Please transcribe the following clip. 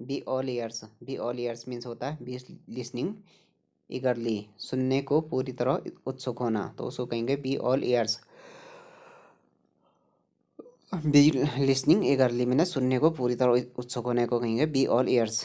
B all ears be all ears means होता है B listening ईगरली सुनने को पूरी तरह उत्सुक होना तो उसको कहेंगे be all ears be listening eagerly मैंने सुनने को पूरी तरह उत्सुक होने को कहेंगे बी ऑल ईयर्स